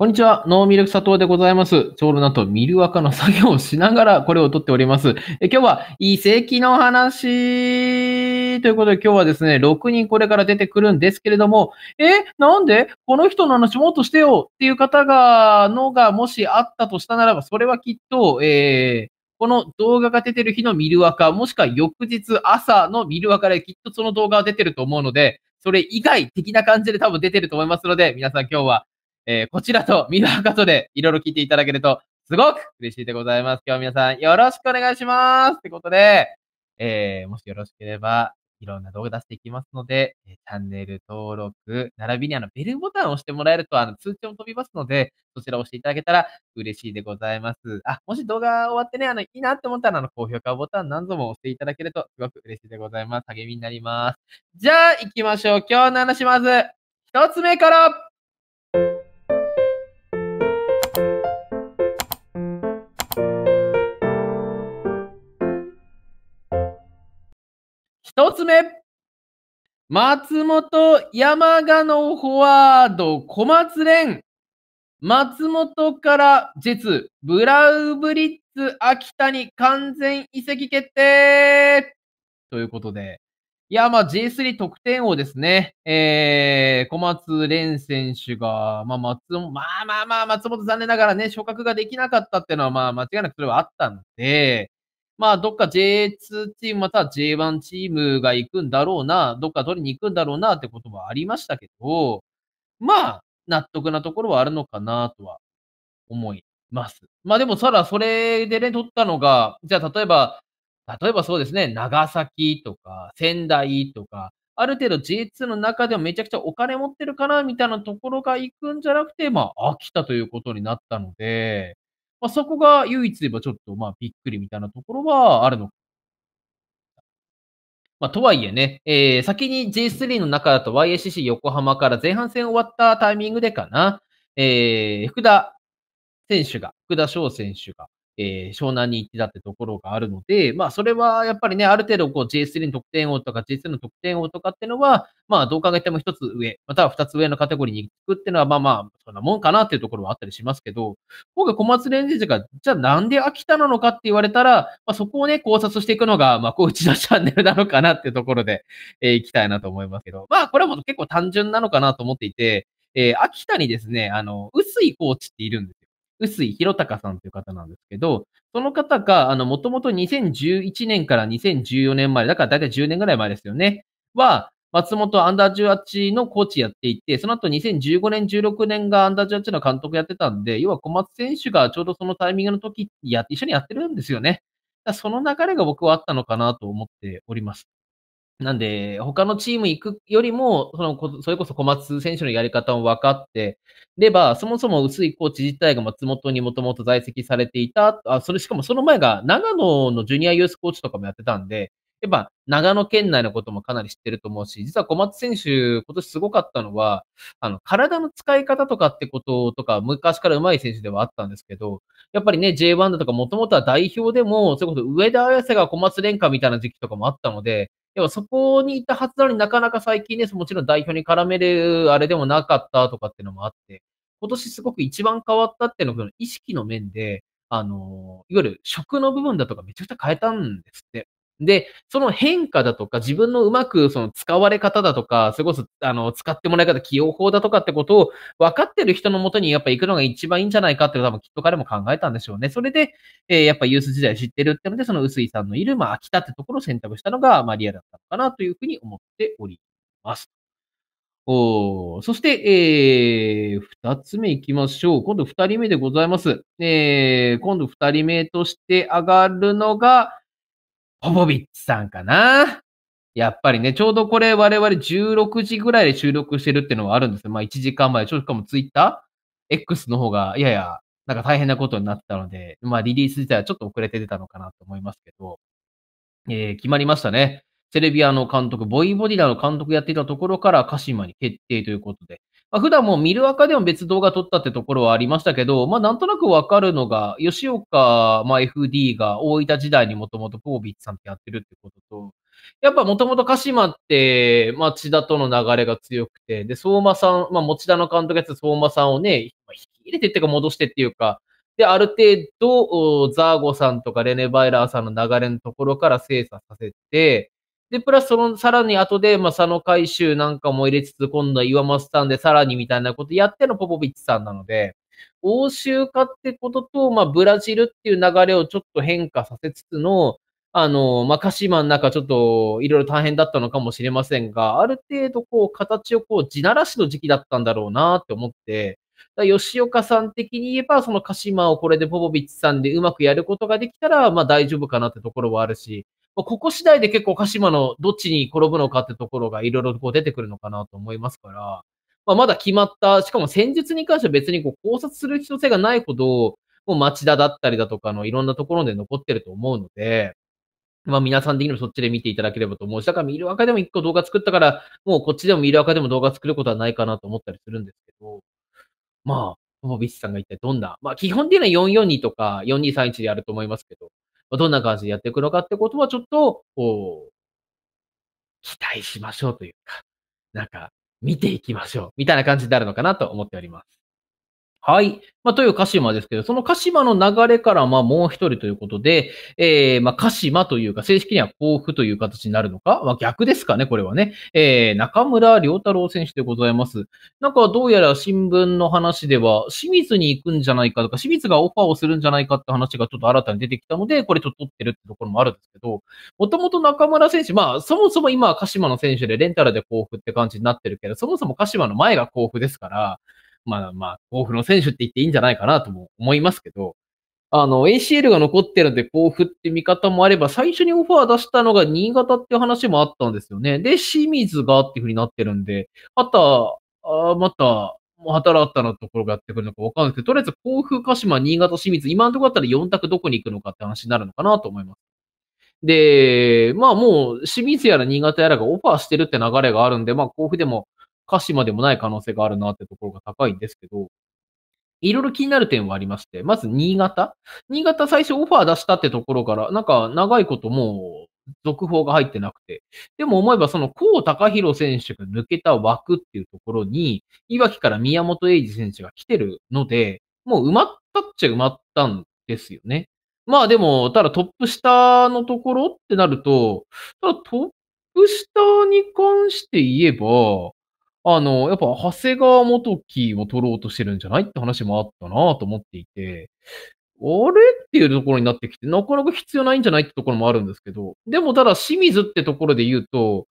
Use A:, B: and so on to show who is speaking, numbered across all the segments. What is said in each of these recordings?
A: こんにちは。ノーミルク佐藤でございます。ちょうどなんとミルワカの作業をしながらこれを撮っております。え今日は遺跡の話ということで今日はですね、6人これから出てくるんですけれども、え、なんでこの人の話もっとしてよっていう方が、のがもしあったとしたならば、それはきっと、えー、この動画が出てる日のミルワカ、もしくは翌日朝のミルワカできっとその動画は出てると思うので、それ以外的な感じで多分出てると思いますので、皆さん今日はえー、こちらとミラーカットでいろいろ聞いていただけると、すごく嬉しいでございます。今日皆さんよろしくお願いしますってことで、えー、もしよろしければ、いろんな動画出していきますので、チャンネル登録、並びにあのベルボタンを押してもらえるとあの通知も飛びますので、そちらを押していただけたら嬉しいでございます。あ、もし動画終わってね、あの、いいなって思ったらあの高評価ボタン何度も押していただけるとすごく嬉しいでございます。励みになります。じゃあ行きましょう。今日の話まず、一つ目から一つ目。松本山賀のフォワード、小松蓮。松本から実、ブラウブリッツ、秋田に完全移籍決定ということで。いや、まあ J3 得点王ですね。えー、小松蓮選手が、まあ松、まあまあまあ松本残念ながらね、昇格ができなかったっていうのはまあ間違いなくそれはあったんで、まあ、どっか J2 チームまたは J1 チームが行くんだろうな、どっか取りに行くんだろうなってこともありましたけど、まあ、納得なところはあるのかなとは思います。まあでも、さら、それでね、取ったのが、じゃあ例えば、例えばそうですね、長崎とか仙台とか、ある程度 J2 の中でもめちゃくちゃお金持ってるかな、みたいなところが行くんじゃなくて、まあ、きたということになったので、まあ、そこが唯一で言えばちょっと、まあ、びっくりみたいなところはあるのか。まあ、とはいえね、えー、先に J3 の中だと YSCC 横浜から前半戦終わったタイミングでかな、えー、福田選手が、福田翔選手が、えー、湘南に行ってたってところがあるので、まあ、それはやっぱりね、ある程度こう J3 の得点王とか J2 の得点王とかっていうのは、まあ、どう考えても一つ上、または二つ上のカテゴリーに行くっていうのは、まあまあ、そんなもんかなっていうところはあったりしますけど、今回小松レンジが、じゃあなんで秋田なのかって言われたら、まあ、そこをね、考察していくのが、まあ、こううちのチャンネルなのかなっていうところで、えー、行きたいなと思いますけど、まあ、これはもう結構単純なのかなと思っていて、えー、秋田にですね、あの、薄いコーチっているんです薄井博隆さんという方なんですけど、その方が、あの、もともと2011年から2014年まで、だから大体10年ぐらい前ですよね、は、松本アンダー18のコーチやっていて、その後2015年、16年がアンダー18の監督やってたんで、要は小松選手がちょうどそのタイミングの時や、一緒にやってるんですよね。その流れが僕はあったのかなと思っております。なんで、他のチーム行くよりも、その、それこそ小松選手のやり方を分かってれば、そもそも薄いコーチ自体が松本にもともと在籍されていた、あ、それしかもその前が長野のジュニアユースコーチとかもやってたんで、やっぱ長野県内のこともかなり知ってると思うし、実は小松選手、今年すごかったのは、あの、体の使い方とかってこととか、昔から上手い選手ではあったんですけど、やっぱりね、J1 だとか、もともとは代表でも、それこそ上田綺世が小松廉下みたいな時期とかもあったので、要はそこにいたはずなのになかなか最近ね、もちろん代表に絡めるあれでもなかったとかっていうのもあって、今年すごく一番変わったっていうのが意識の面で、あの、いわゆる食の部分だとかめちゃくちゃ変えたんですって。で、その変化だとか、自分のうまくその使われ方だとか、それこそ、あの、使ってもらい方、起用法だとかってことを分かってる人のもとにやっぱ行くのが一番いいんじゃないかって多分きっと彼も考えたんでしょうね。それで、えー、やっぱユース時代知ってるってので、その臼井さんのいる、まあ、秋田ってところを選択したのが、まあ、リアルだったのかなというふうに思っております。おそして、えー、二つ目行きましょう。今度二人目でございます。えー、今度二人目として上がるのが、ポポビッチさんかな。やっぱりね、ちょうどこれ我々16時ぐらいで収録してるっていうのはあるんですよ。まあ1時間前、ちょっとかもツイッター ?X の方が、いやいや、なんか大変なことになったので、まあリリース自体はちょっと遅れて出たのかなと思いますけど、えー、決まりましたね。セレビアの監督、ボイボディラの監督やっていたところから鹿島に決定ということで、まあ、普段も見る赤でも別動画撮ったってところはありましたけど、まあ、なんとなくわかるのが、吉岡、まあ、FD が大分時代にもともとポービッツさんってやってるってことと、やっぱもともと鹿島って、まあ、千田との流れが強くて、で、相馬さん、まあ、持田の監督やつ相馬さんをね、引き入れてっていうか戻してっていうか、で、ある程度、ザーゴさんとかレネ・バイラーさんの流れのところから精査させて、で、プラスその、さらに後で、まあ、佐野回収なんかも入れつつ、今度は岩松さんでさらにみたいなことやってのポポビッチさんなので、欧州化ってことと、まあ、ブラジルっていう流れをちょっと変化させつつの、あの、まあ、鹿島の中ちょっといろいろ大変だったのかもしれませんが、ある程度こう形をこう地ならしの時期だったんだろうなって思って、だ吉岡さん的に言えば、その鹿島をこれでポポビッチさんでうまくやることができたら、まあ大丈夫かなってところはあるし、ここ次第で結構鹿島のどっちに転ぶのかってところがいろいろこう出てくるのかなと思いますから、まあ、まだ決まった、しかも戦術に関しては別にこう考察する必要性がないほど、もう町田だったりだとかのいろんなところで残ってると思うので、まあ皆さん的にもそっちで見ていただければと思うし、だから見る赤でも一個動画作ったから、もうこっちでも見る赤でも動画作ることはないかなと思ったりするんですけど、まあ、ポビッュさんが一体どんな、まあ基本的には442とか4231でやると思いますけど、どんな感じでやっていくのかってことはちょっと、こう、期待しましょうというか、なんか、見ていきましょう、みたいな感じになるのかなと思っております。はい。まあ、という鹿島ですけど、その鹿島の流れから、まあ、もう一人ということで、えー、まあ、鹿島というか、正式には甲府という形になるのか、まあ、逆ですかね、これはね。えー、中村良太郎選手でございます。なんか、どうやら新聞の話では、清水に行くんじゃないかとか、清水がオファーをするんじゃないかって話がちょっと新たに出てきたので、これちょっと取ってるってところもあるんですけど、もともと中村選手、まあ、そもそも今は鹿島の選手でレンタルで甲府って感じになってるけど、そもそも鹿島の前が甲府ですから、まあまあ、甲府の選手って言っていいんじゃないかなとも思いますけど、あの、ACL が残ってるんで甲府って見方もあれば、最初にオファー出したのが新潟っていう話もあったんですよね。で、清水がっていうふうになってるんで、また、あまた、働ったのところがやってくるのかわかんないですけど、とりあえず甲府、鹿島、新潟、清水、今のところだったら4択どこに行くのかって話になるのかなと思います。で、まあもう、清水やら新潟やらがオファーしてるって流れがあるんで、まあ甲府でも鹿島でもない可能性があるなってところが高いんですけど、いろいろ気になる点はありまして、まず新潟新潟最初オファー出したってところから、なんか長いこともう続報が入ってなくて、でも思えばその高高弘選手が抜けた枠っていうところに、いわきから宮本英二選手が来てるので、もう埋まったっちゃ埋まったんですよね。まあでも、ただトップ下のところってなると、ただトップ下に関して言えば、あの、やっぱ、長谷川元樹を取ろうとしてるんじゃないって話もあったなと思っていて、あれっていうところになってきて、なかなか必要ないんじゃないってところもあるんですけど、でもただ清水ってところで言うと、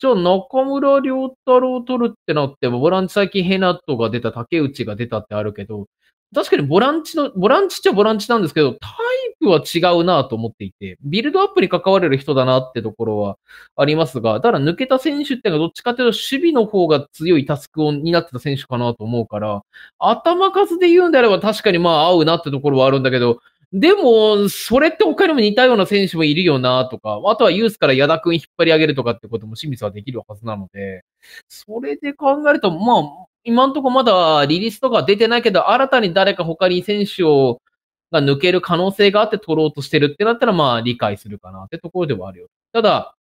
A: じゃあ中村良太郎を取るってなって、ボランチ最近ヘナットが出た、竹内が出たってあるけど、確かにボランチの、ボランチっちゃボランチなんですけど、タイプは違うなと思っていて、ビルドアップに関われる人だなってところはありますが、ただ抜けた選手ってのはどっちかというと守備の方が強いタスクを担ってた選手かなと思うから、頭数で言うんであれば確かにまあ合うなってところはあるんだけど、でも、それって他にも似たような選手もいるよなとか、あとはユースから矢田くん引っ張り上げるとかってことも清水はできるはずなので、それで考えると、まあ、今んとこまだリリースとか出てないけど、新たに誰か他に選手を、が抜ける可能性があって取ろうとしてるってなったら、まあ理解するかなってところではあるよ。ただ、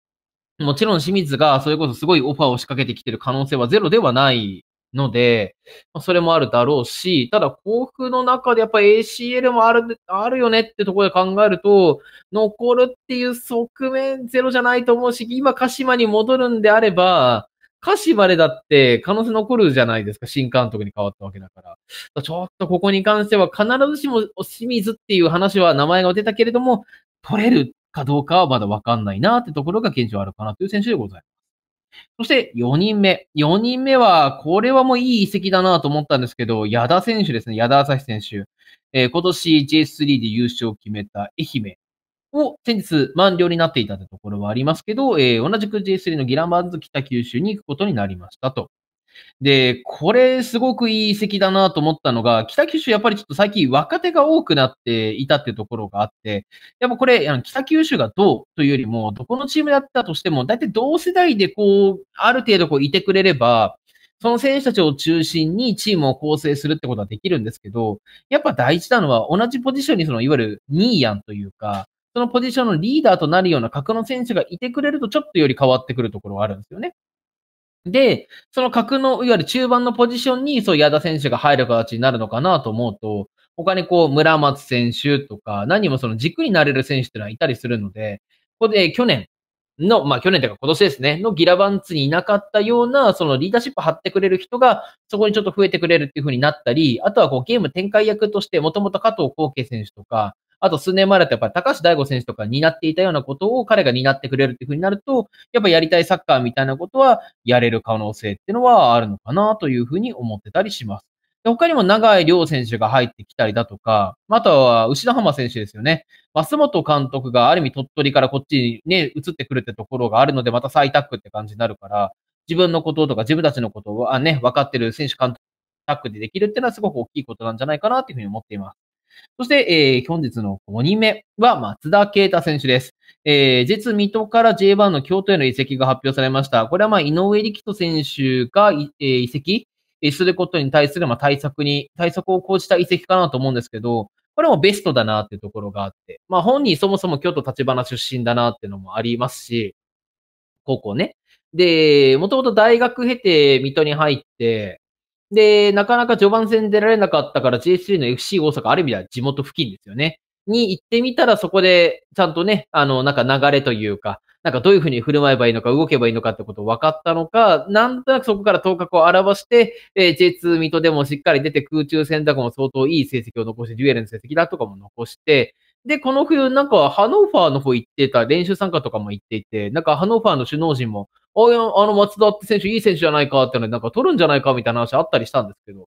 A: もちろん清水がそれこそすごいオファーを仕掛けてきてる可能性はゼロではないので、それもあるだろうし、ただ幸福の中でやっぱ ACL もある、あるよねってところで考えると、残るっていう側面ゼロじゃないと思うし、今鹿島に戻るんであれば、歌詞までだって可能性残るじゃないですか、新監督に変わったわけだから。ちょっとここに関しては必ずしも清水っていう話は名前が出たけれども、取れるかどうかはまだわかんないなってところが現状あるかなという選手でございます。そして4人目。4人目は、これはもういい遺跡だなと思ったんですけど、矢田選手ですね。矢田朝日選手。えー、今年 J3 で優勝を決めた愛媛。を先日満了になっていたというところはありますけど、えー、同じく J3 のギラマンズ北九州に行くことになりましたと。で、これすごくいい遺跡だなと思ったのが、北九州やっぱりちょっと最近若手が多くなっていたってところがあって、やっぱこれ、あの北九州がどうというよりも、どこのチームだったとしても、だいたい同世代でこう、ある程度こういてくれれば、その選手たちを中心にチームを構成するってことはできるんですけど、やっぱ大事なのは同じポジションにそのいわゆるニーヤンというか、そのポジションのリーダーとなるような格の選手がいてくれると、ちょっとより変わってくるところはあるんですよね。で、その格の、いわゆる中盤のポジションに、そう、矢田選手が入る形になるのかなと思うと、他にこう、村松選手とか、何もその軸になれる選手っていうのはいたりするので、ここで去年の、まあ去年というか今年ですね、のギラバンツにいなかったような、そのリーダーシップ張ってくれる人が、そこにちょっと増えてくれるっていう風になったり、あとはこう、ゲーム展開役として、もともと加藤光慶選手とか、あと数年前だとやっぱり高橋大吾選手とか担っていたようなことを彼が担ってくれるっていうふうになると、やっぱやりたいサッカーみたいなことはやれる可能性っていうのはあるのかなというふうに思ってたりします。他にも長井亮選手が入ってきたりだとか、あとは牛田浜選手ですよね。松本監督がある意味鳥取からこっちにね、移ってくるってところがあるので、また再タックって感じになるから、自分のこととか自分たちのことはね、分かってる選手監督タックでできるっていうのはすごく大きいことなんじゃないかなっていうふうに思っています。そして、えー、本日の5人目は松田啓太選手です。えー、実水戸から J1 の京都への移籍が発表されました。これはまあ、井上力人選手が、えー、移籍することに対するまあ対策に、対策を講じた移籍かなと思うんですけど、これもベストだなっていうところがあって、まあ本人そもそも京都立花出身だなっていうのもありますし、高校ね。で、もともと大学経て水戸に入って、で、なかなか序盤戦出られなかったから J3 の FC 大阪、ある意味では地元付近ですよね。に行ってみたらそこでちゃんとね、あの、なんか流れというか、なんかどういうふうに振る舞えばいいのか、動けばいいのかってことを分かったのか、なんとなくそこから頭角を表して、えー、J2 水戸でもしっかり出て空中戦だかも相当いい成績を残して、デュエルの成績だとかも残して、で、この冬、なんか、ハノーファーの方行ってた、練習参加とかも行っていて、なんか、ハノーファーの首脳陣も、ああの、松田って選手、いい選手じゃないかってので、なんか、取るんじゃないかみたいな話あったりしたんですけど、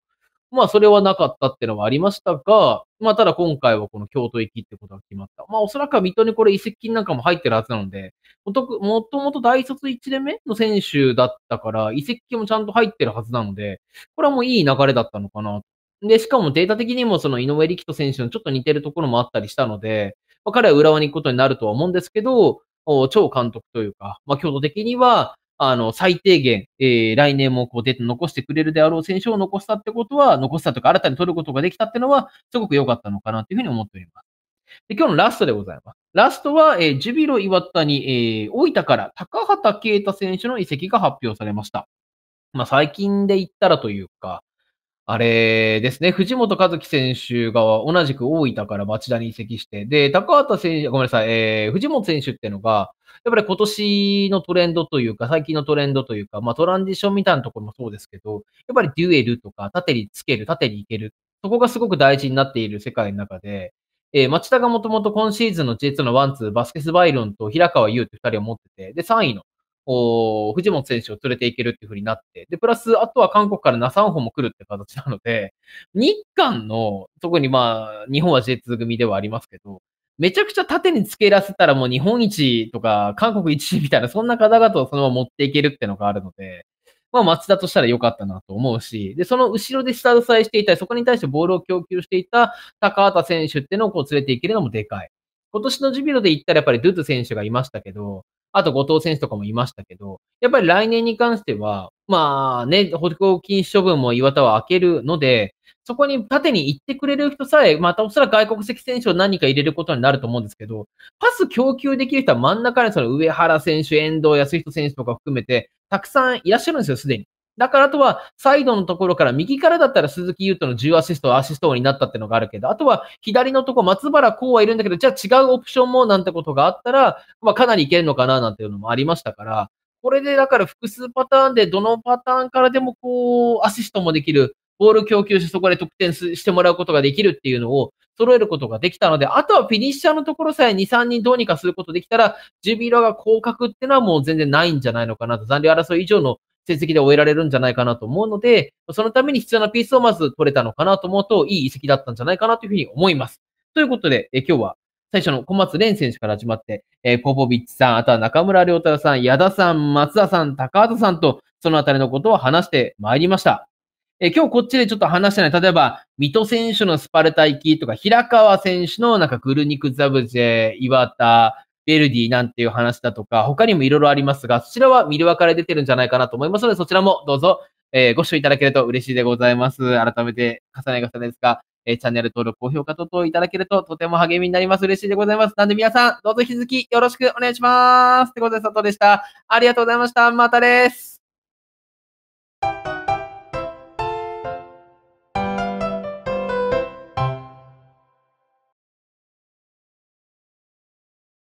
A: まあ、それはなかったってのはありましたが、まあ、ただ今回はこの京都行きってことが決まった。まあ、おそらくは水戸にこれ移籍金なんかも入ってるはずなので、もともと大卒1年目の選手だったから、移籍金もちゃんと入ってるはずなので、これはもういい流れだったのかなで、しかもデータ的にもその井上力人選手のちょっと似てるところもあったりしたので、まあ、彼は浦和に行くことになるとは思うんですけど、超監督というか、まあ、強度的には、あの、最低限、えー、来年もこうデータ残してくれるであろう選手を残したってことは、残したとか新たに取ることができたってのは、すごく良かったのかなというふうに思っております。で、今日のラストでございます。ラストは、えー、ジュビロ岩田に、えー、大分から高畑啓太選手の移籍が発表されました。まあ、最近で言ったらというか、あれですね、藤本和樹選手が同じく大分から町田に移籍して、で、高畑選手、ごめんなさい、えー、藤本選手っていうのが、やっぱり今年のトレンドというか、最近のトレンドというか、まあトランジションみたいなところもそうですけど、やっぱりデュエルとか、縦につける、縦にいける、そこがすごく大事になっている世界の中で、えー、町田がもともと今シーズンの J2 のワンツー、バスケス・バイロンと平川優って二人を持ってて、で、3位のおう、藤本選手を連れていけるっていう風になって、で、プラス、あとは韓国からナサンホも来るって形なので、日韓の、特にまあ、日本は J2 組ではありますけど、めちゃくちゃ縦につけらせたらもう日本一とか韓国一みたいな、そんな方々をそのまま持っていけるってのがあるので、まあ町田としたら良かったなと思うし、で、その後ろで下支えしていた、り、そこに対してボールを供給していた高畑選手ってのをこう連れていけるのもでかい。今年のジュビロで言ったらやっぱりドゥトゥ選手がいましたけど、あと後藤選手とかもいましたけど、やっぱり来年に関しては、まあね、補助禁止処分も岩田は開けるので、そこに縦に行ってくれる人さえ、またおそらく外国籍選手を何か入れることになると思うんですけど、パス供給できる人は真ん中にその上原選手、遠藤康人選手とか含めて、たくさんいらっしゃるんですよ、すでに。だからあとは、サイドのところから、右からだったら鈴木優斗の10アシスト、アシスト王になったってのがあるけど、あとは左のとこ、松原こうはいるんだけど、じゃあ違うオプションもなんてことがあったら、まあかなりいけるのかななんていうのもありましたから、これでだから複数パターンで、どのパターンからでもこう、アシストもできる、ボール供給してそこで得点してもらうことができるっていうのを揃えることができたので、あとはフィニッシャーのところさえ2、3人どうにかすることできたら、ジュビロが降格っていうのはもう全然ないんじゃないのかなと、残留争い以上の成績で終えられるんじゃないかなと思うので、そのために必要なピースをまず取れたのかなと思うと、いい移籍だったんじゃないかなというふうに思います。ということで、え今日は最初の小松蓮選手から始まって、えー、ポポビッチさん、あとは中村亮太さん、矢田さん、松田さん、高畑さんと、そのあたりのことを話してまいりました。え今日こっちでちょっと話してない。例えば、水戸選手のスパルタ行きとか、平川選手のなんかグルニクザブジェ、岩田、ヴェルディなんていう話だとか、他にもいろいろありますが、そちらは見る分から出てるんじゃないかなと思いますので、そちらもどうぞ、えー、ご視聴いただけると嬉しいでございます。改めて、重ね重ねですが、えー、チャンネル登録、高評価等々いただけるととても励みになります。嬉しいでございます。なんで皆さん、どうぞ引き続きよろしくお願いします。ってことで、佐藤でした。ありがとうございました。またです。